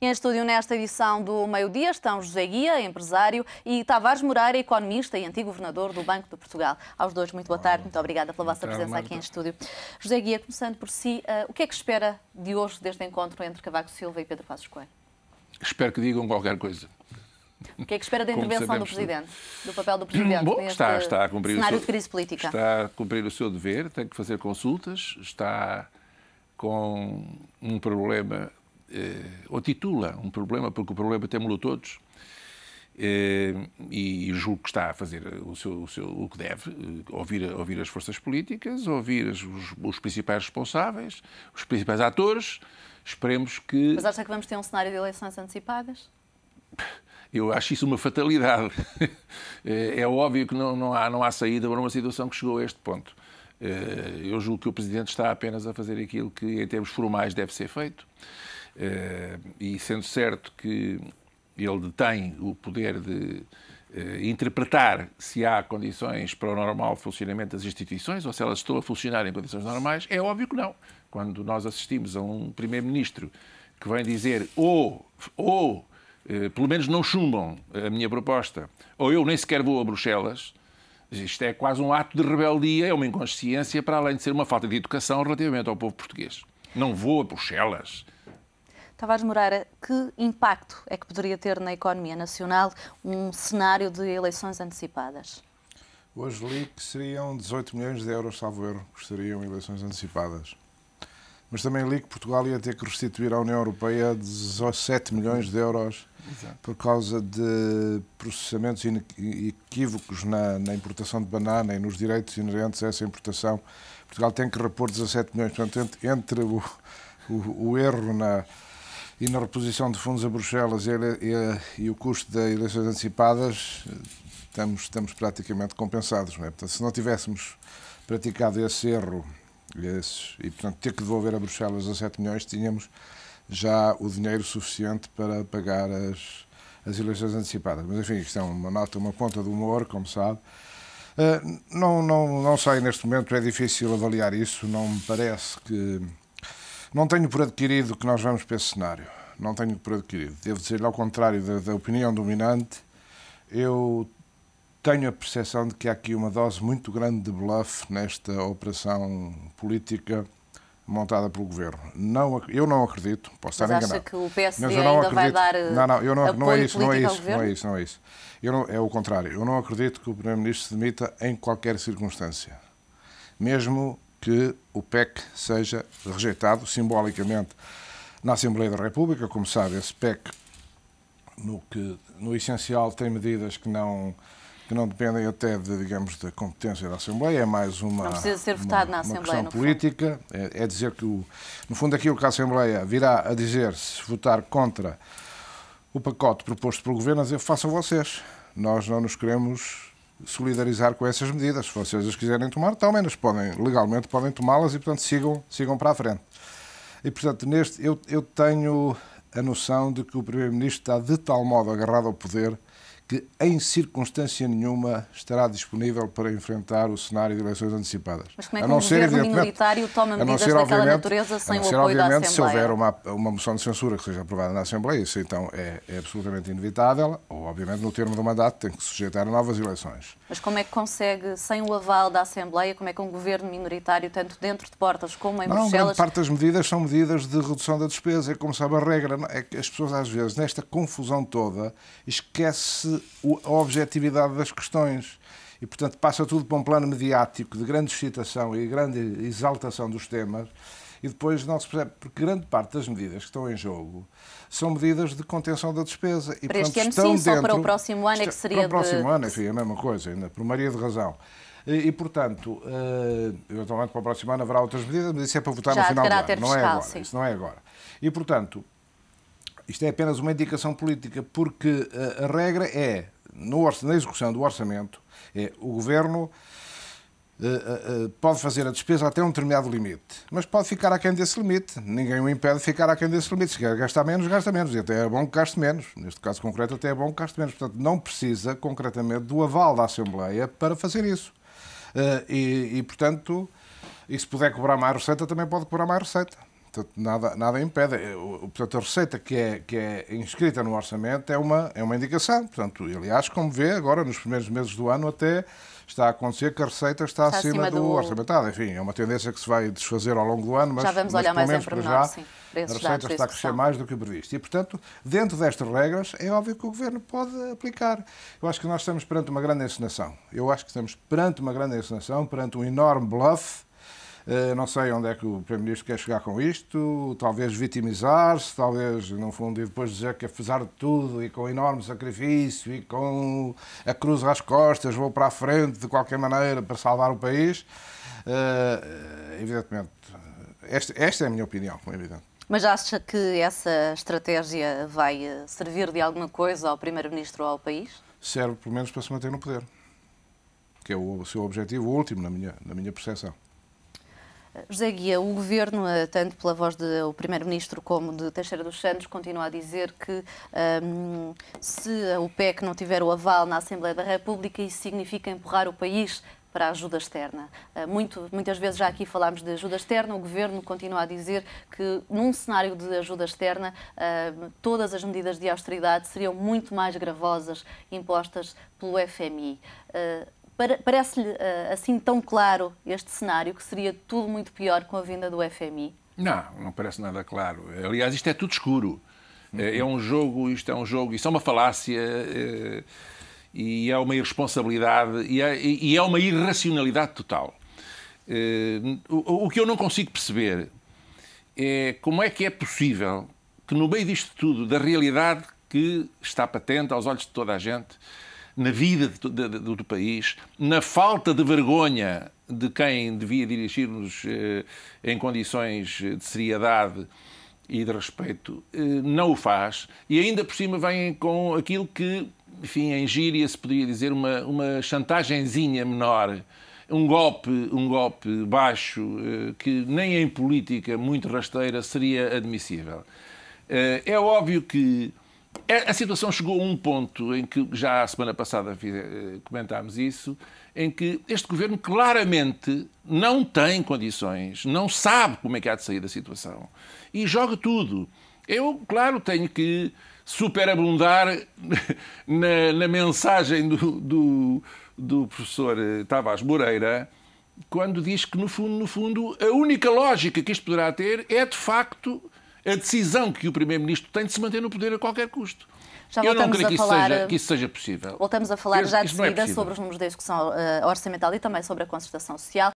E em estúdio nesta edição do Meio Dia estão José Guia, empresário, e Tavares Moreira, economista e antigo governador do Banco de Portugal. Aos dois, muito boa tarde, muito obrigada pela vossa presença aqui em estúdio. José Guia, começando por si, uh, o que é que espera de hoje deste encontro entre Cavaco Silva e Pedro Passos Coelho? Espero que digam qualquer coisa. O que é que espera da intervenção do é? Presidente? Do papel do Presidente? Bom, está, está a cumprir cenário o seu, de crise política. Está a cumprir o seu dever, tem que fazer consultas, está com um problema eh, ou titula um problema, porque o problema temos-lo todos, eh, e julgo que está a fazer o, seu, o, seu, o que deve, eh, ouvir, ouvir as forças políticas, ouvir os, os principais responsáveis, os principais atores. Esperemos que. Mas acha que vamos ter um cenário de eleições antecipadas? Eu acho isso uma fatalidade. É óbvio que não, não, há, não há saída para uma situação que chegou a este ponto. Eu julgo que o Presidente está apenas a fazer aquilo que, em termos formais, deve ser feito. Eh, e sendo certo que ele tem o poder de eh, interpretar se há condições para o normal funcionamento das instituições ou se elas estão a funcionar em condições normais, é óbvio que não. Quando nós assistimos a um primeiro-ministro que vem dizer ou, oh, ou oh, eh, pelo menos não chumbam a minha proposta, ou eu nem sequer vou a Bruxelas, isto é quase um ato de rebeldia, é uma inconsciência para além de ser uma falta de educação relativamente ao povo português. Não vou a Bruxelas Tavares Moreira, que impacto é que poderia ter na economia nacional um cenário de eleições antecipadas? Hoje li que seriam 18 milhões de euros, salvo erro, que seriam eleições antecipadas. Mas também li que Portugal ia ter que restituir à União Europeia 17 milhões de euros Exato. por causa de processamentos equívocos na, na, importação de banana e nos direitos inerentes a essa importação. Portugal tem que repor 17 milhões. Portanto, entre, o, o, o erro na, e na reposição de fundos a Bruxelas e, a, e o custo das eleições antecipadas, estamos, estamos praticamente compensados. Não é? Portanto, se não tivéssemos praticado esse erro e, portanto, ter que devolver a Bruxelas 17 milhões, tínhamos já o dinheiro suficiente para pagar as, as eleições antecipadas. Mas, enfim, isto é uma nota, uma ponta de humor, como sabe. Uh, não, não, não sei neste momento, é difícil avaliar isso, não me parece que não tenho por adquirido que nós vamos para esse cenário. Não tenho por adquirido. Devo dizer, ao contrário da, da opinião dominante, eu tenho a percepção de que há aqui uma dose muito grande de bluff nesta operação política montada pelo governo. Não, eu não acredito, posso estar Mas enganado. Acha que o PSD Mas eu não ainda acredito. vai dar não, não, eu não, não é isso, não é isso, não é isso, não é isso. Eu não, é o contrário. Eu não acredito que o primeiro-ministro se demita em qualquer circunstância. Mesmo que o PEC seja rejeitado simbolicamente na Assembleia da República. Como sabe, esse PEC, no, que, no essencial, tem medidas que não que não dependem até, de, digamos, da competência da Assembleia, é mais uma, não precisa ser votado uma, na Assembleia, questão política, é, é, dizer que, o, no fundo, aquilo que a Assembleia virá a dizer se votar contra o pacote proposto pelo Governo, é dizer, façam vocês, nós não nos queremos solidarizar com essas medidas. Se vocês as quiserem tomar, tomem menos podem, legalmente podem tomá-las e, portanto, sigam, sigam para a frente. E, portanto, neste, eu, eu tenho a noção de que o Primeiro-Ministro está de tal modo agarrado ao poder que em circunstância nenhuma estará disponível para enfrentar o cenário de eleições antecipadas. Mas como é que o governo minoritário toma medidas ser, daquela natureza sem o apoio da Assembleia? se houver uma, uma moção de censura que seja aprovada na Assembleia, isso então é, é absolutamente inevitável, ou obviamente no termo do mandato tem que sujeitar a novas eleições. Mas como é que consegue, sem o aval da Assembleia, como é que um governo minoritário, tanto dentro de portas como em não, Bruxelas... Não, grande parte das medidas são medidas de redução da despesa, é como sabe a regra, é? é que as pessoas às vezes, nesta confusão toda, esquece a objetividade das questões. E, portanto, passa tudo para um plano mediático de grande excitação e grande exaltação dos temas, e depois não se percebe, porque grande parte das medidas que estão em jogo são medidas de contenção da despesa. E, para portanto, este ano sim, dentro, para o próximo ano é que seria... Para o próximo de... ano, enfim, é a mesma coisa, ainda, por maioria de razão. E, e portanto, uh, eventualmente para o próximo ano haverá outras medidas, mas isso é para votar Já no final do ano, não é fiscal, agora. Sim. Isso não é agora. E, portanto, isto é apenas uma indicação política, porque eh, a regra é, no, na execução do orçamento, é o governo eh, eh, pode fazer a despesa até um determinado limite, mas pode ficar aquém desse limite. Ninguém o impede de ficar aquém desse limite. Se quer gastar menos, gasta menos. E até é bom que gaste menos. Neste caso concreto, até é bom que gaste menos. Portanto, não precisa concretamente do aval da Assembleia para fazer isso. e, e, portanto, e se puder cobrar mais receita, também pode cobrar mais receita. Portanto, nada, nada impede. Eh, portanto, a receita que é, que é inscrita no orçamento é uma, é uma indicação. Portanto, aliás, como vê, agora nos primeiros meses do ano até está a acontecer que a receita está, está acima, acima, do, do orçamentado. Enfim, é uma tendência que se vai desfazer ao longo do ano, mas já vamos mas, olhar mais em pormenor, já, sim. A receita está a crescer mais do que previsto. E, portanto, dentro destas regras, é óbvio que o Governo pode aplicar. Eu acho que nós estamos perante uma grande encenação. Eu acho que estamos perante uma grande encenação, perante um enorme bluff eh, não sei onde é que o Primeiro-Ministro quer chegar com isto, talvez vitimizar-se, talvez, no fundo, e depois dizer que, apesar de tudo, e com enorme sacrifício, e com a cruz às costas, vou para a frente de qualquer maneira para salvar o país. Eh, evidentemente, eh, esta, esta é a minha opinião, como é evidente. Mas acha que essa estratégia vai servir de alguma coisa ao Primeiro-Ministro ou ao país? Serve, pelo menos, para se manter no poder, que é o seu objetivo último, na minha, na minha percepção. José Guia, o governo, eh, tanto pela voz do primeiro-ministro como de Teixeira dos Santos, continua a dizer que um, ehm, se o PEC não tiver o aval na Assembleia da República, isso significa empurrar o país para a ajuda externa. Eh, muito, muitas vezes já aqui falámos de ajuda externa, o Governo continua a dizer que num cenário de ajuda externa ehm, todas as medidas de austeridade seriam muito mais gravosas impostas pelo FMI. Eh, Parece-lhe eh, assim tão claro este cenário que seria tudo muito pior com a vinda do FMI? Não, não parece nada claro. Aliás, isto é tudo escuro. Uhum. É um jogo, isto é um jogo, isso é uma falácia é, e é uma irresponsabilidade e é, é uma irracionalidade total. o que eu não consigo perceber é como é que é possível que, no meio disto tudo, da realidade que está patente aos olhos de toda a gente, na vida de, de, de, do país, na falta de vergonha de quem devia dirigir-nos eh, em condições de seriedade e de respeito, eh, não o faz e ainda por cima vem com aquilo que, enfim, em gíria se poderia dizer uma, uma chantagenzinha menor um golpe, um golpe baixo eh, que nem em política muito rasteira seria admissível. Eh, é óbvio que é, a situação chegou a um ponto em que, já a semana passada eh, comentámos isso, em que este governo claramente não tem condições, não sabe como é que há de sair da situação e joga tudo. Eu, claro, tenho que superabundar na, na mensagem do, do, do professor eh, Tavares Moreira, quando diz que, no fundo, no fundo, a única lógica que isto poderá ter é, de facto, a decisão que o Primeiro-Ministro tem de se manter no poder a qualquer custo. Já eu não creio que falar, seja, eh, que isso, seja, possível. Voltamos a falar eu, já de é seguida é sobre os números da execução uh, orçamental e também sobre a concertação social.